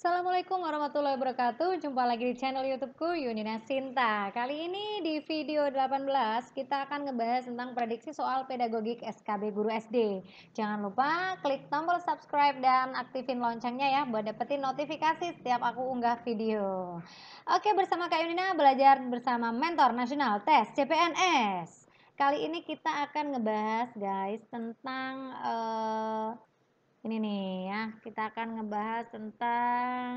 Assalamualaikum warahmatullahi wabarakatuh. Jumpa lagi di channel YouTubeku Yunina Sinta. Kali ini di video 18 kita akan ngebahas tentang prediksi soal pedagogik SKB guru SD. Jangan lupa klik tombol subscribe dan aktifin loncengnya ya buat dapetin notifikasi setiap aku unggah video. Oke, bersama Kak Yunina belajar bersama mentor nasional tes CPNS. Kali ini kita akan ngebahas guys tentang uh, ini nih ya, kita akan ngebahas tentang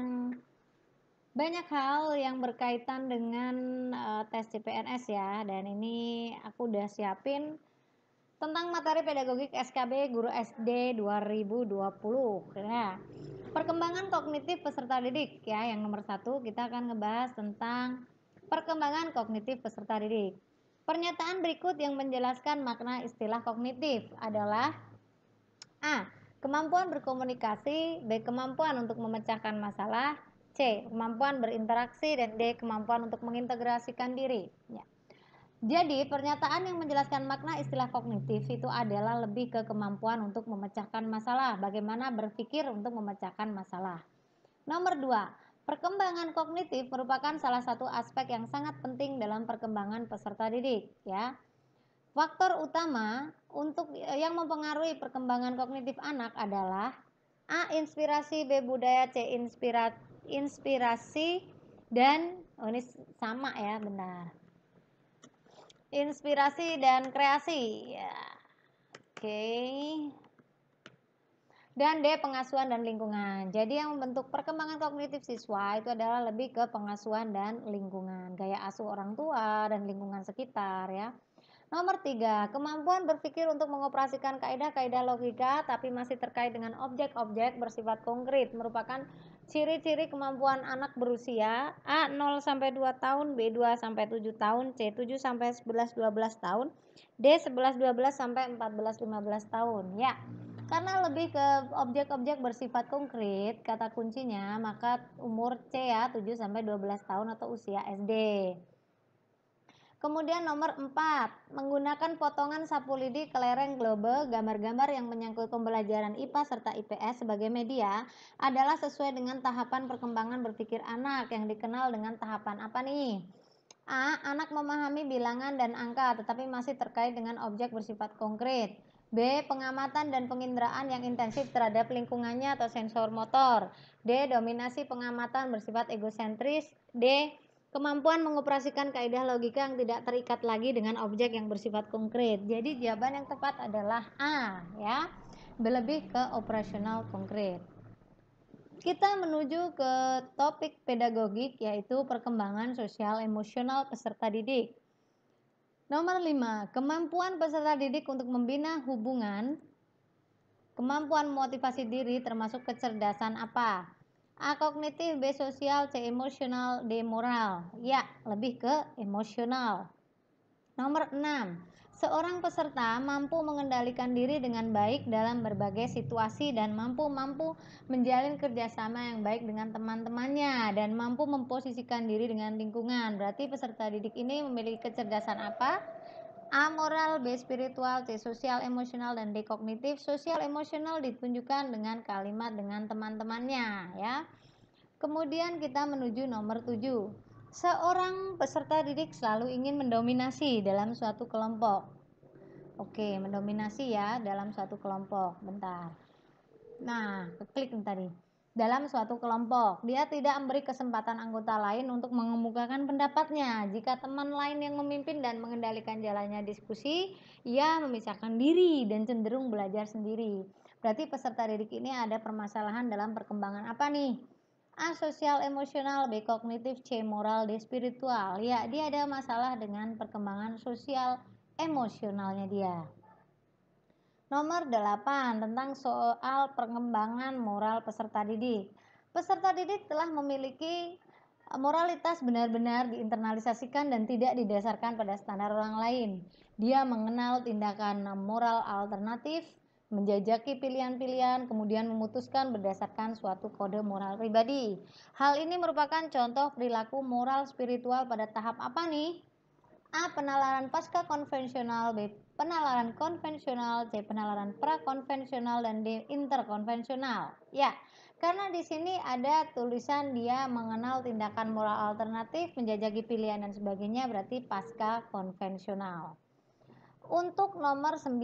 banyak hal yang berkaitan dengan uh, tes CPNS ya dan ini aku udah siapin tentang materi pedagogik SKB Guru SD 2020 ya perkembangan kognitif peserta didik ya yang nomor satu kita akan ngebahas tentang perkembangan kognitif peserta didik pernyataan berikut yang menjelaskan makna istilah kognitif adalah A. Kemampuan berkomunikasi, B. Kemampuan untuk memecahkan masalah, C. Kemampuan berinteraksi, dan D. Kemampuan untuk mengintegrasikan diri. Ya. Jadi, pernyataan yang menjelaskan makna istilah kognitif itu adalah lebih ke kemampuan untuk memecahkan masalah, bagaimana berpikir untuk memecahkan masalah. Nomor dua, perkembangan kognitif merupakan salah satu aspek yang sangat penting dalam perkembangan peserta didik, ya. Faktor utama untuk eh, yang mempengaruhi perkembangan kognitif anak adalah A. Inspirasi B. Budaya C. Inspira, inspirasi dan oh ini sama ya benar inspirasi dan kreasi ya oke dan D pengasuhan dan lingkungan jadi yang membentuk perkembangan kognitif siswa itu adalah lebih ke pengasuhan dan lingkungan gaya asuh orang tua dan lingkungan sekitar ya Nomor tiga, kemampuan berpikir untuk mengoperasikan kaedah-kaedah logika tapi masih terkait dengan objek-objek bersifat konkret merupakan ciri-ciri kemampuan anak berusia A 0 sampai 2 tahun, B 2 sampai 7 tahun, C 7 sampai 11 12 tahun, D 11 12 sampai 14 15 tahun. Ya. Karena lebih ke objek-objek bersifat konkret, kata kuncinya, maka umur C ya 7 sampai 12 tahun atau usia SD. Kemudian nomor 4, menggunakan potongan sapu lidi kelereng globe, gambar-gambar yang menyangkut pembelajaran IPA serta IPS sebagai media adalah sesuai dengan tahapan perkembangan berpikir anak yang dikenal dengan tahapan apa nih? A. Anak memahami bilangan dan angka tetapi masih terkait dengan objek bersifat konkret. B. Pengamatan dan penginderaan yang intensif terhadap lingkungannya atau sensor motor. D. Dominasi pengamatan bersifat egosentris. D Kemampuan mengoperasikan kaidah logika yang tidak terikat lagi dengan objek yang bersifat konkret. Jadi jawaban yang tepat adalah A, ya. Berlebih ke operasional konkret. Kita menuju ke topik pedagogik yaitu perkembangan sosial emosional peserta didik. Nomor 5, kemampuan peserta didik untuk membina hubungan, kemampuan motivasi diri termasuk kecerdasan apa? A kognitif, B sosial, C emosional, D moral. Ya, lebih ke emosional. Nomor 6. Seorang peserta mampu mengendalikan diri dengan baik dalam berbagai situasi dan mampu-mampu menjalin kerjasama yang baik dengan teman-temannya dan mampu memposisikan diri dengan lingkungan. Berarti peserta didik ini memiliki kecerdasan apa? amoral, B spiritual, C sosial emosional dan D kognitif. Sosial emosional ditunjukkan dengan kalimat dengan teman-temannya ya. Kemudian kita menuju nomor 7. Seorang peserta didik selalu ingin mendominasi dalam suatu kelompok. Oke, mendominasi ya dalam suatu kelompok. Bentar. Nah, klik tadi dalam suatu kelompok. Dia tidak memberi kesempatan anggota lain untuk mengemukakan pendapatnya. Jika teman lain yang memimpin dan mengendalikan jalannya diskusi, ia memisahkan diri dan cenderung belajar sendiri. Berarti peserta didik ini ada permasalahan dalam perkembangan apa nih? A. Sosial emosional, B. Kognitif, C. Moral, D. Spiritual. Ya, dia ada masalah dengan perkembangan sosial emosionalnya dia. Nomor 8 tentang soal pengembangan moral peserta didik. Peserta didik telah memiliki eh, moralitas benar-benar diinternalisasikan dan tidak didasarkan pada standar orang lain. Dia mengenal tindakan moral alternatif, menjajaki pilihan-pilihan, kemudian memutuskan berdasarkan suatu kode moral pribadi. Hal ini merupakan contoh perilaku moral spiritual pada tahap apa nih? A. Penalaran pasca konvensional B. Penalaran konvensional C. Penalaran prakonvensional dan D. Interkonvensional Ya, karena di sini ada tulisan dia mengenal tindakan moral alternatif, menjajaki pilihan dan sebagainya berarti pasca konvensional Untuk nomor 9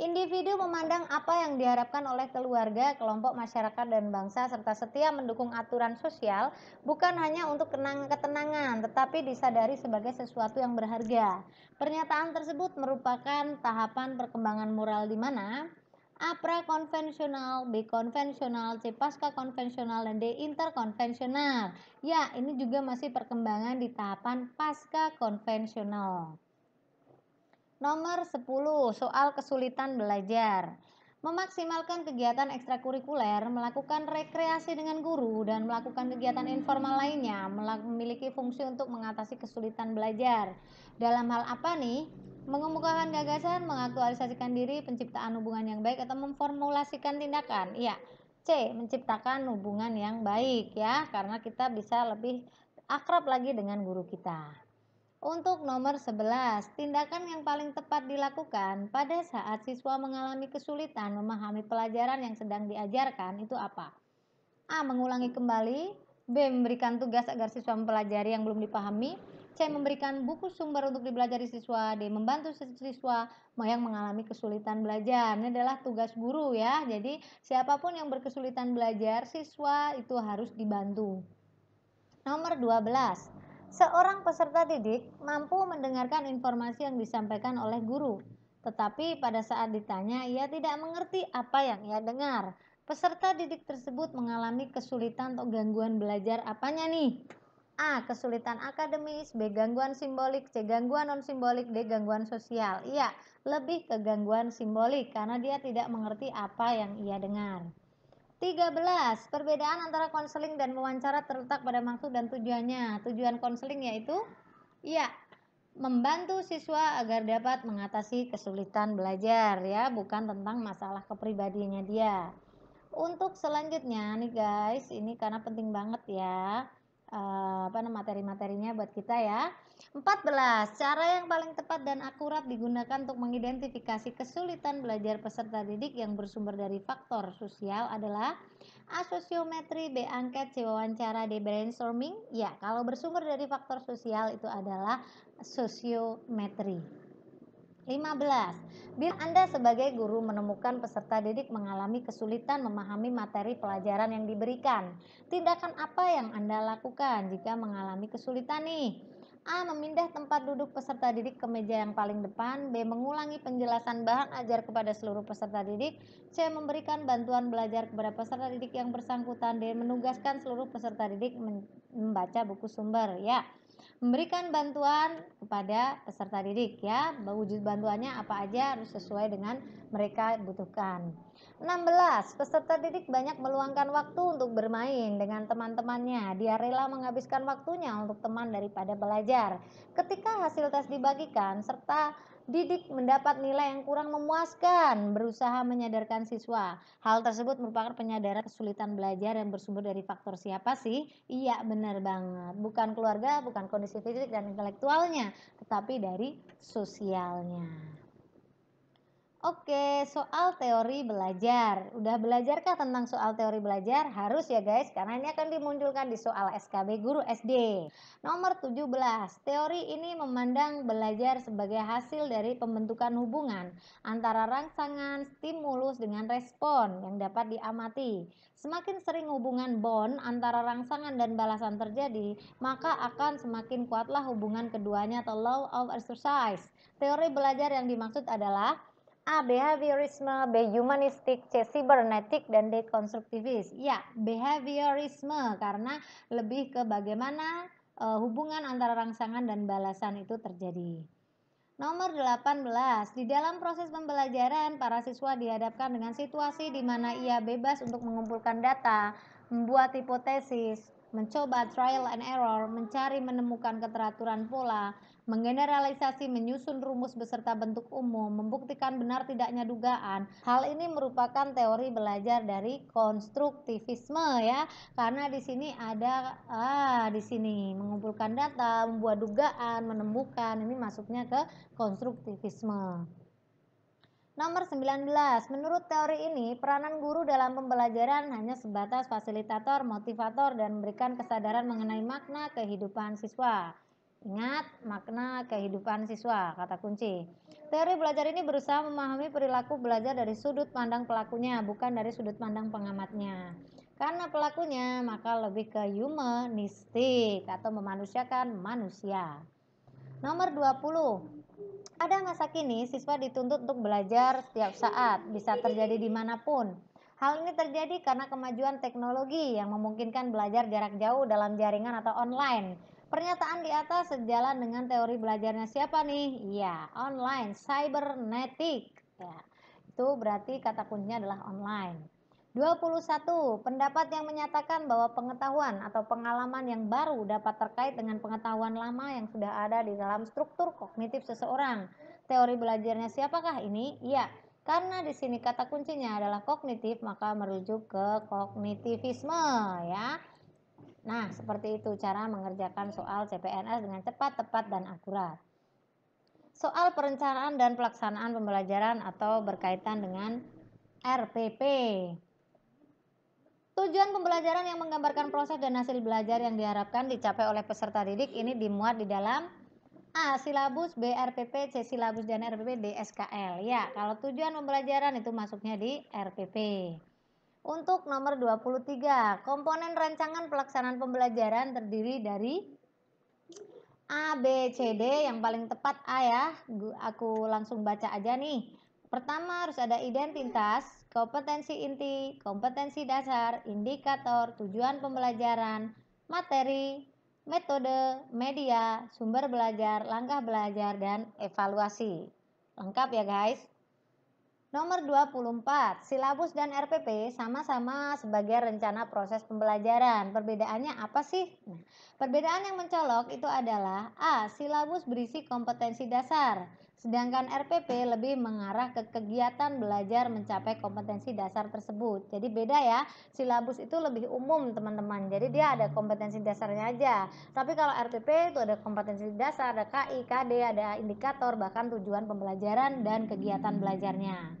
Individu memandang apa yang diharapkan oleh keluarga, kelompok masyarakat dan bangsa serta setia mendukung aturan sosial bukan hanya untuk ketenangan tetapi disadari sebagai sesuatu yang berharga. Pernyataan tersebut merupakan tahapan perkembangan moral di mana APRA konvensional, B konvensional, C pasca konvensional, dan D interkonvensional. Ya, ini juga masih perkembangan di tahapan pasca konvensional. Nomor 10, soal kesulitan belajar. Memaksimalkan kegiatan ekstrakurikuler, melakukan rekreasi dengan guru, dan melakukan kegiatan informal lainnya memiliki fungsi untuk mengatasi kesulitan belajar. Dalam hal apa nih? Mengemukakan gagasan, mengaktualisasikan diri, penciptaan hubungan yang baik, atau memformulasikan tindakan. Iya, C. Menciptakan hubungan yang baik ya, karena kita bisa lebih akrab lagi dengan guru kita. Untuk nomor 11, tindakan yang paling tepat dilakukan pada saat siswa mengalami kesulitan memahami pelajaran yang sedang diajarkan itu apa? A. Mengulangi kembali B. Memberikan tugas agar siswa mempelajari yang belum dipahami C. Memberikan buku sumber untuk dipelajari siswa D. Membantu siswa yang mengalami kesulitan belajar Ini adalah tugas guru ya Jadi siapapun yang berkesulitan belajar, siswa itu harus dibantu Nomor 12 Seorang peserta didik mampu mendengarkan informasi yang disampaikan oleh guru, tetapi pada saat ditanya ia tidak mengerti apa yang ia dengar. Peserta didik tersebut mengalami kesulitan atau gangguan belajar apanya nih? A. Kesulitan akademis, B. Gangguan simbolik, C. Gangguan non-simbolik, D. Gangguan sosial. Iya, lebih ke gangguan simbolik karena dia tidak mengerti apa yang ia dengar. 13. Perbedaan antara konseling dan wawancara terletak pada maksud dan tujuannya. Tujuan konseling yaitu ya membantu siswa agar dapat mengatasi kesulitan belajar ya, bukan tentang masalah kepribadiannya dia. Untuk selanjutnya nih guys, ini karena penting banget ya. Eh, apa namanya materi-materinya buat kita ya. 14. Cara yang paling tepat dan akurat digunakan untuk mengidentifikasi kesulitan belajar peserta didik yang bersumber dari faktor sosial adalah A. Sosiometri, B. Angket, C. Wawancara, D. Brainstorming. Ya, kalau bersumber dari faktor sosial itu adalah sosiometri. 15. Bila Anda sebagai guru menemukan peserta didik mengalami kesulitan memahami materi pelajaran yang diberikan, tindakan apa yang Anda lakukan jika mengalami kesulitan nih? A. Memindah tempat duduk peserta didik ke meja yang paling depan. B. Mengulangi penjelasan bahan ajar kepada seluruh peserta didik. C. Memberikan bantuan belajar kepada peserta didik yang bersangkutan. D. Menugaskan seluruh peserta didik membaca buku sumber. Ya memberikan bantuan kepada peserta didik ya. Wujud bantuannya apa aja harus sesuai dengan mereka butuhkan. 16. Peserta didik banyak meluangkan waktu untuk bermain dengan teman-temannya. Dia rela menghabiskan waktunya untuk teman daripada belajar. Ketika hasil tes dibagikan, serta didik mendapat nilai yang kurang memuaskan, berusaha menyadarkan siswa. Hal tersebut merupakan penyadaran kesulitan belajar yang bersumber dari faktor siapa sih? Iya, benar banget. Bukan keluarga, bukan kondisi fisik dan intelektualnya, tetapi dari sosialnya. Oke, soal teori belajar. Udah belajarkah tentang soal teori belajar? Harus ya guys, karena ini akan dimunculkan di soal SKB Guru SD. Nomor 17, teori ini memandang belajar sebagai hasil dari pembentukan hubungan antara rangsangan, stimulus, dengan respon yang dapat diamati. Semakin sering hubungan bond antara rangsangan dan balasan terjadi, maka akan semakin kuatlah hubungan keduanya atau law of exercise. Teori belajar yang dimaksud adalah A. Behaviorisme B. Humanistik C. Cybernetik dan D. Konstruktivis Ya, behaviorisme karena lebih ke bagaimana e, hubungan antara rangsangan dan balasan itu terjadi Nomor 18. Di dalam proses pembelajaran, para siswa dihadapkan dengan situasi di mana ia bebas untuk mengumpulkan data, membuat hipotesis, mencoba trial and error, mencari menemukan keteraturan pola, menggeneralisasi menyusun rumus beserta bentuk umum, membuktikan benar tidaknya dugaan. Hal ini merupakan teori belajar dari konstruktivisme ya. Karena di sini ada ah di sini mengumpulkan data, membuat dugaan, menemukan. Ini masuknya ke konstruktivisme. Nomor 19. Menurut teori ini, peranan guru dalam pembelajaran hanya sebatas fasilitator, motivator, dan memberikan kesadaran mengenai makna kehidupan siswa. Ingat makna kehidupan siswa, kata kunci. Teori belajar ini berusaha memahami perilaku belajar dari sudut pandang pelakunya, bukan dari sudut pandang pengamatnya. Karena pelakunya, maka lebih ke humanistik atau memanusiakan manusia. Nomor 20. Ada masa kini siswa dituntut untuk belajar setiap saat, bisa terjadi dimanapun. Hal ini terjadi karena kemajuan teknologi yang memungkinkan belajar jarak jauh dalam jaringan atau online Pernyataan di atas sejalan dengan teori belajarnya siapa nih? Ya, online, cybernetik. Ya, itu berarti kata kuncinya adalah online. 21. Pendapat yang menyatakan bahwa pengetahuan atau pengalaman yang baru dapat terkait dengan pengetahuan lama yang sudah ada di dalam struktur kognitif seseorang. Teori belajarnya siapakah ini? Iya, karena di sini kata kuncinya adalah kognitif, maka merujuk ke kognitivisme ya. Nah, hmm. seperti itu cara mengerjakan soal CPNS dengan cepat, tepat, dan akurat. Soal perencanaan dan pelaksanaan pembelajaran atau berkaitan dengan RPP. Tujuan pembelajaran yang menggambarkan proses dan hasil belajar yang diharapkan dicapai oleh peserta didik ini dimuat di dalam A. Silabus, B. RPP, C. Silabus dan RPP, D. SKL. Ya, kalau tujuan pembelajaran itu masuknya di RPP. Untuk nomor 23, komponen rancangan pelaksanaan pembelajaran terdiri dari A, B, C, D. Yang paling tepat A ya, aku langsung baca aja nih. Pertama harus ada identitas, kompetensi inti, kompetensi dasar, indikator, tujuan pembelajaran, materi, metode, media, sumber belajar, langkah belajar, dan evaluasi. Lengkap ya guys. Nomor 24, silabus dan RPP sama-sama sebagai rencana proses pembelajaran. Perbedaannya apa sih? Nah, perbedaan yang mencolok itu adalah A. Silabus berisi kompetensi dasar, sedangkan RPP lebih mengarah ke kegiatan belajar mencapai kompetensi dasar tersebut. Jadi beda ya, silabus itu lebih umum teman-teman. Jadi dia ada kompetensi dasarnya aja. Tapi kalau RPP itu ada kompetensi dasar, ada KI, KD, ada indikator, bahkan tujuan pembelajaran dan kegiatan belajarnya.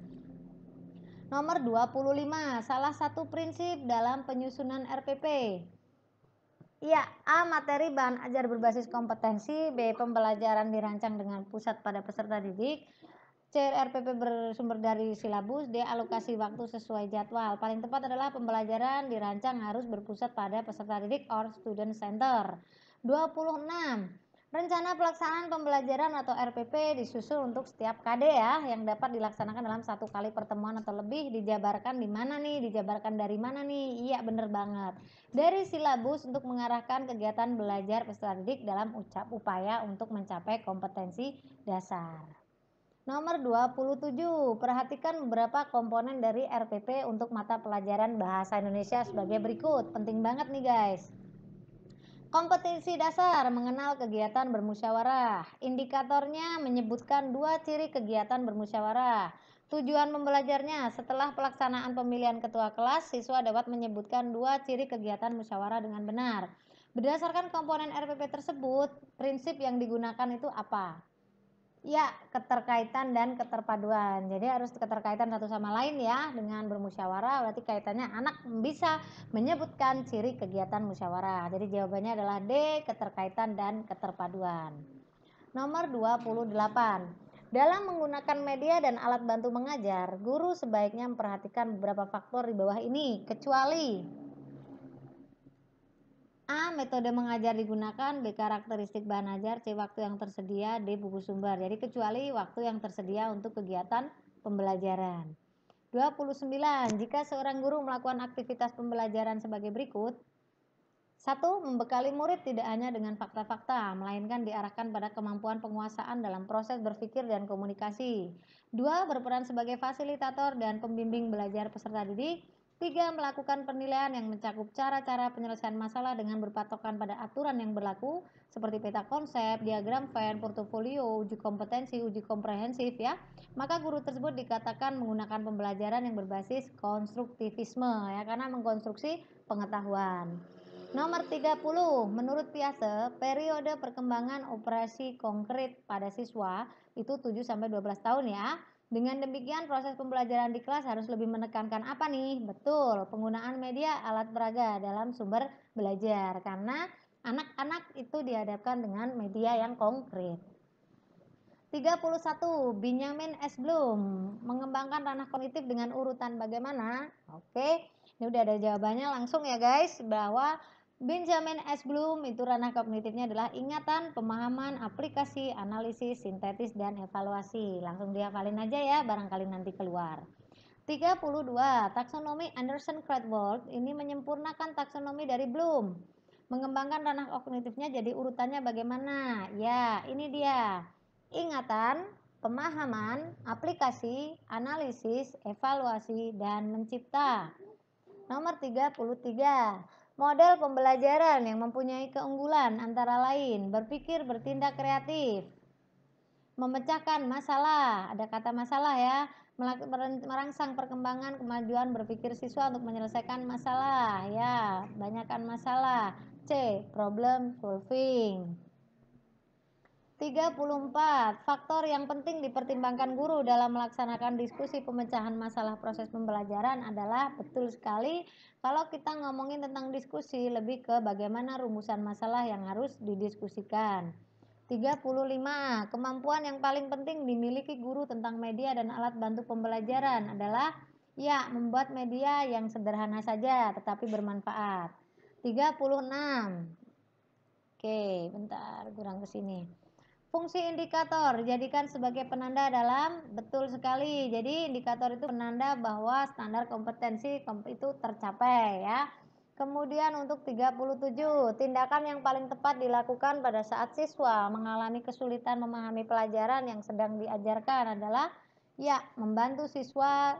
Nomor 25, salah satu prinsip dalam penyusunan RPP. ya A. Materi bahan ajar berbasis kompetensi, B. Pembelajaran dirancang dengan pusat pada peserta didik, C. RPP bersumber dari silabus. D. Alokasi waktu sesuai jadwal. Paling tepat adalah pembelajaran dirancang harus berpusat pada peserta didik or student center. 26. Rencana pelaksanaan pembelajaran atau RPP disusun untuk setiap KD ya yang dapat dilaksanakan dalam satu kali pertemuan atau lebih dijabarkan di mana nih, dijabarkan dari mana nih. Iya bener banget. Dari silabus untuk mengarahkan kegiatan belajar peserta didik dalam ucap upaya untuk mencapai kompetensi dasar. Nomor 27, perhatikan beberapa komponen dari RPP untuk mata pelajaran bahasa Indonesia sebagai berikut. Penting banget nih guys. Kompetensi dasar mengenal kegiatan bermusyawarah. Indikatornya menyebutkan dua ciri kegiatan bermusyawarah. Tujuan pembelajarnya, setelah pelaksanaan pemilihan ketua kelas, siswa dapat menyebutkan dua ciri kegiatan musyawarah dengan benar. Berdasarkan komponen RPP tersebut, prinsip yang digunakan itu apa? Ya, keterkaitan dan keterpaduan. Jadi harus keterkaitan satu sama lain ya dengan bermusyawarah. Berarti kaitannya anak bisa menyebutkan ciri kegiatan musyawarah. Jadi jawabannya adalah D, keterkaitan dan keterpaduan. Nomor 28. Dalam menggunakan media dan alat bantu mengajar, guru sebaiknya memperhatikan beberapa faktor di bawah ini, kecuali A. Ah, metode mengajar digunakan. B. Karakteristik bahan ajar. C. Waktu yang tersedia. D. Buku sumber. Jadi kecuali waktu yang tersedia untuk kegiatan pembelajaran. 29. Jika seorang guru melakukan aktivitas pembelajaran sebagai berikut. 1. Membekali murid tidak hanya dengan fakta-fakta, melainkan diarahkan pada kemampuan penguasaan dalam proses berpikir dan komunikasi. 2. Berperan sebagai fasilitator dan pembimbing belajar peserta didik. Tiga, melakukan penilaian yang mencakup cara-cara penyelesaian masalah dengan berpatokan pada aturan yang berlaku, seperti peta konsep, diagram Venn, portofolio, uji kompetensi, uji komprehensif ya. Maka guru tersebut dikatakan menggunakan pembelajaran yang berbasis konstruktivisme ya, karena mengkonstruksi pengetahuan. Nomor 30, menurut Piase, periode perkembangan operasi konkret pada siswa itu 7 sampai 12 tahun ya. Dengan demikian, proses pembelajaran di kelas harus lebih menekankan apa nih? Betul, penggunaan media alat peraga dalam sumber belajar. Karena anak-anak itu dihadapkan dengan media yang konkret. 31. Benjamin S. Bloom mengembangkan ranah kognitif dengan urutan bagaimana? Oke, ini udah ada jawabannya langsung ya guys bahwa Benjamin S. Bloom itu ranah kognitifnya adalah ingatan, pemahaman, aplikasi, analisis, sintetis, dan evaluasi. Langsung dia dihafalin aja ya, barangkali nanti keluar. 32. Taksonomi Anderson Cradwell ini menyempurnakan taksonomi dari Bloom. Mengembangkan ranah kognitifnya jadi urutannya bagaimana? Ya, ini dia. Ingatan, pemahaman, aplikasi, analisis, evaluasi, dan mencipta. Nomor 33. Model pembelajaran yang mempunyai keunggulan antara lain berpikir, bertindak kreatif, memecahkan masalah, ada kata masalah ya, merangsang perkembangan kemajuan berpikir siswa untuk menyelesaikan masalah ya, banyakkan masalah. C, problem solving. 34. Faktor yang penting dipertimbangkan guru dalam melaksanakan diskusi pemecahan masalah proses pembelajaran adalah betul sekali kalau kita ngomongin tentang diskusi lebih ke bagaimana rumusan masalah yang harus didiskusikan. 35. Kemampuan yang paling penting dimiliki guru tentang media dan alat bantu pembelajaran adalah ya membuat media yang sederhana saja tetapi bermanfaat. 36. Oke, bentar, kurang ke sini. Fungsi indikator jadikan sebagai penanda dalam betul sekali. Jadi indikator itu penanda bahwa standar kompetensi itu tercapai ya. Kemudian untuk 37, tindakan yang paling tepat dilakukan pada saat siswa mengalami kesulitan memahami pelajaran yang sedang diajarkan adalah ya membantu siswa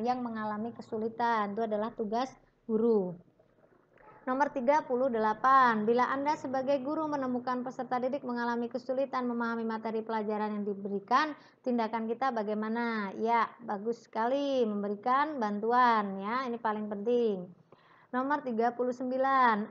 yang mengalami kesulitan. Itu adalah tugas guru. Nomor 38, bila Anda sebagai guru menemukan peserta didik mengalami kesulitan memahami materi pelajaran yang diberikan, tindakan kita bagaimana? Ya, bagus sekali memberikan bantuan ya, ini paling penting. Nomor 39.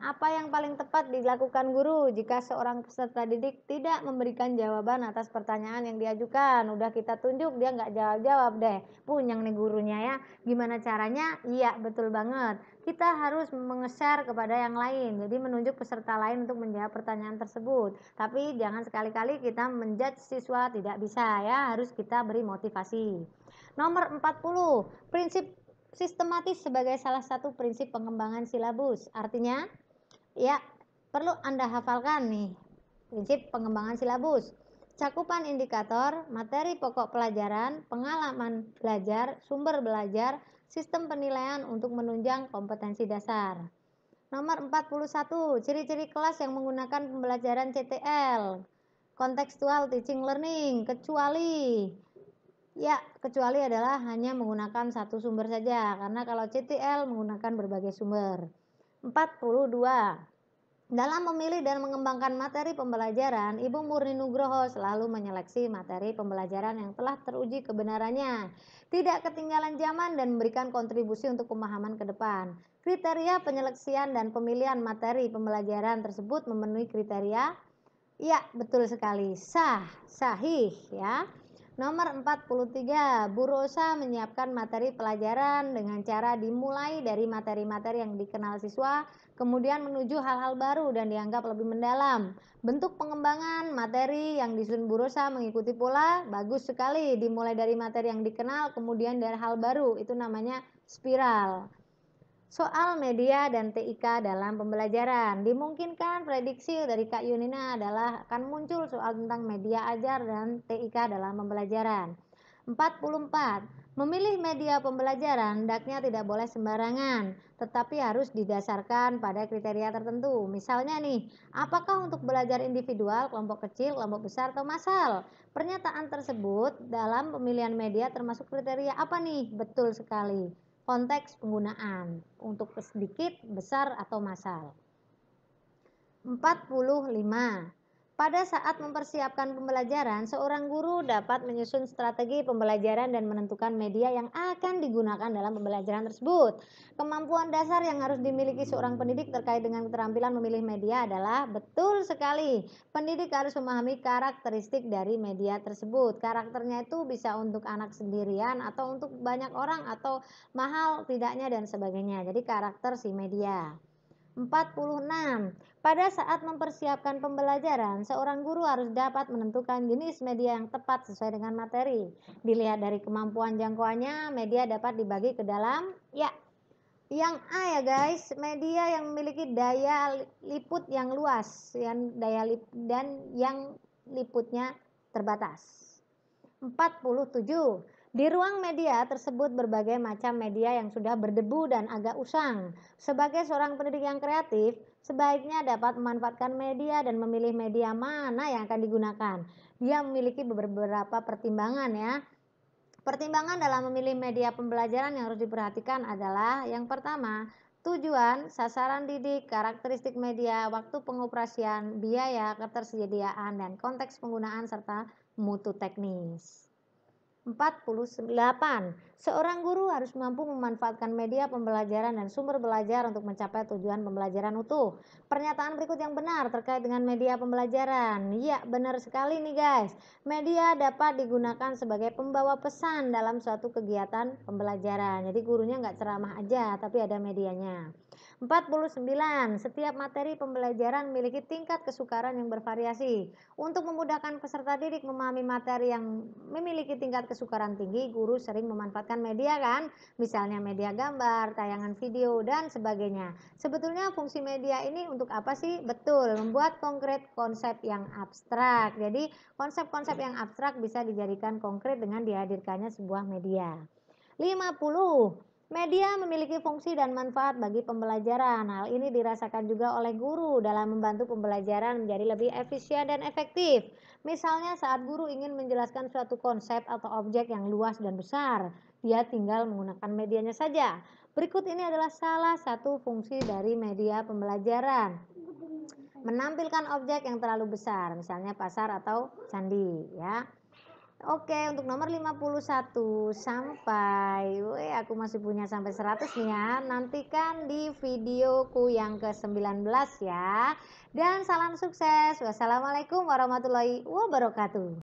Apa yang paling tepat dilakukan guru jika seorang peserta didik tidak memberikan jawaban atas pertanyaan yang diajukan? Udah kita tunjuk dia nggak jawab-jawab deh. Punyang nih gurunya ya. Gimana caranya? Iya, betul banget. Kita harus mengeser kepada yang lain. Jadi menunjuk peserta lain untuk menjawab pertanyaan tersebut. Tapi jangan sekali-kali kita menjudge siswa tidak bisa ya. Harus kita beri motivasi. Nomor 40, prinsip sistematis sebagai salah satu prinsip pengembangan silabus. Artinya, ya perlu Anda hafalkan nih prinsip pengembangan silabus. Cakupan indikator, materi pokok pelajaran, pengalaman belajar, sumber belajar, sistem penilaian untuk menunjang kompetensi dasar. Nomor 41, ciri-ciri kelas yang menggunakan pembelajaran CTL, kontekstual teaching learning, kecuali Ya, kecuali adalah hanya menggunakan satu sumber saja, karena kalau CTL menggunakan berbagai sumber. 42. Dalam memilih dan mengembangkan materi pembelajaran, Ibu Murni Nugroho selalu menyeleksi materi pembelajaran yang telah teruji kebenarannya, tidak ketinggalan zaman dan memberikan kontribusi untuk pemahaman ke depan. Kriteria penyeleksian dan pemilihan materi pembelajaran tersebut memenuhi kriteria? Ya, betul sekali. Sah, sahih ya. Nomor 43, Bu Rosa menyiapkan materi pelajaran dengan cara dimulai dari materi-materi yang dikenal siswa, kemudian menuju hal-hal baru dan dianggap lebih mendalam. Bentuk pengembangan materi yang disusun Bu Rosa mengikuti pola bagus sekali, dimulai dari materi yang dikenal, kemudian dari hal baru, itu namanya spiral soal media dan TIK dalam pembelajaran. Dimungkinkan prediksi dari Kak Yunina adalah akan muncul soal tentang media ajar dan TIK dalam pembelajaran. 44. Memilih media pembelajaran hendaknya tidak boleh sembarangan, tetapi harus didasarkan pada kriteria tertentu. Misalnya nih, apakah untuk belajar individual, kelompok kecil, kelompok besar, atau massal? Pernyataan tersebut dalam pemilihan media termasuk kriteria apa nih? Betul sekali konteks penggunaan untuk sedikit, besar, atau massal. 45. Pada saat mempersiapkan pembelajaran, seorang guru dapat menyusun strategi pembelajaran dan menentukan media yang akan digunakan dalam pembelajaran tersebut. Kemampuan dasar yang harus dimiliki seorang pendidik terkait dengan keterampilan memilih media adalah betul sekali. Pendidik harus memahami karakteristik dari media tersebut. Karakternya itu bisa untuk anak sendirian atau untuk banyak orang atau mahal tidaknya dan sebagainya. Jadi karakter si media. 46. Pada saat mempersiapkan pembelajaran, seorang guru harus dapat menentukan jenis media yang tepat sesuai dengan materi. Dilihat dari kemampuan jangkauannya, media dapat dibagi ke dalam ya. Yang A ya guys, media yang memiliki daya liput yang luas, yang daya lip, dan yang liputnya terbatas. 47. Di ruang media tersebut berbagai macam media yang sudah berdebu dan agak usang. Sebagai seorang pendidik yang kreatif, sebaiknya dapat memanfaatkan media dan memilih media mana yang akan digunakan. Dia memiliki beberapa pertimbangan ya. Pertimbangan dalam memilih media pembelajaran yang harus diperhatikan adalah yang pertama, tujuan, sasaran didik, karakteristik media, waktu pengoperasian, biaya, ketersediaan, dan konteks penggunaan serta mutu teknis. 48 Seorang guru harus mampu memanfaatkan media pembelajaran dan sumber belajar untuk mencapai tujuan pembelajaran utuh. Pernyataan berikut yang benar terkait dengan media pembelajaran. Ya, benar sekali nih guys. Media dapat digunakan sebagai pembawa pesan dalam suatu kegiatan pembelajaran. Jadi gurunya nggak ceramah aja, tapi ada medianya. 49. Setiap materi pembelajaran memiliki tingkat kesukaran yang bervariasi. Untuk memudahkan peserta didik memahami materi yang memiliki tingkat kesukaran tinggi, guru sering memanfaatkan mendapatkan media kan, misalnya media gambar, tayangan video dan sebagainya. Sebetulnya fungsi media ini untuk apa sih? Betul, membuat konkret konsep yang abstrak. Jadi konsep-konsep yang abstrak bisa dijadikan konkret dengan dihadirkannya sebuah media. 50 Media memiliki fungsi dan manfaat bagi pembelajaran. Hal ini dirasakan juga oleh guru dalam membantu pembelajaran menjadi lebih efisien dan efektif. Misalnya saat guru ingin menjelaskan suatu konsep atau objek yang luas dan besar, dia tinggal menggunakan medianya saja. Berikut ini adalah salah satu fungsi dari media pembelajaran. Menampilkan objek yang terlalu besar, misalnya pasar atau candi, ya. Oke, untuk nomor 51 sampai weh aku masih punya sampai 100 nih ya. Nantikan di videoku yang ke-19 ya. Dan salam sukses. Wassalamualaikum warahmatullahi wabarakatuh.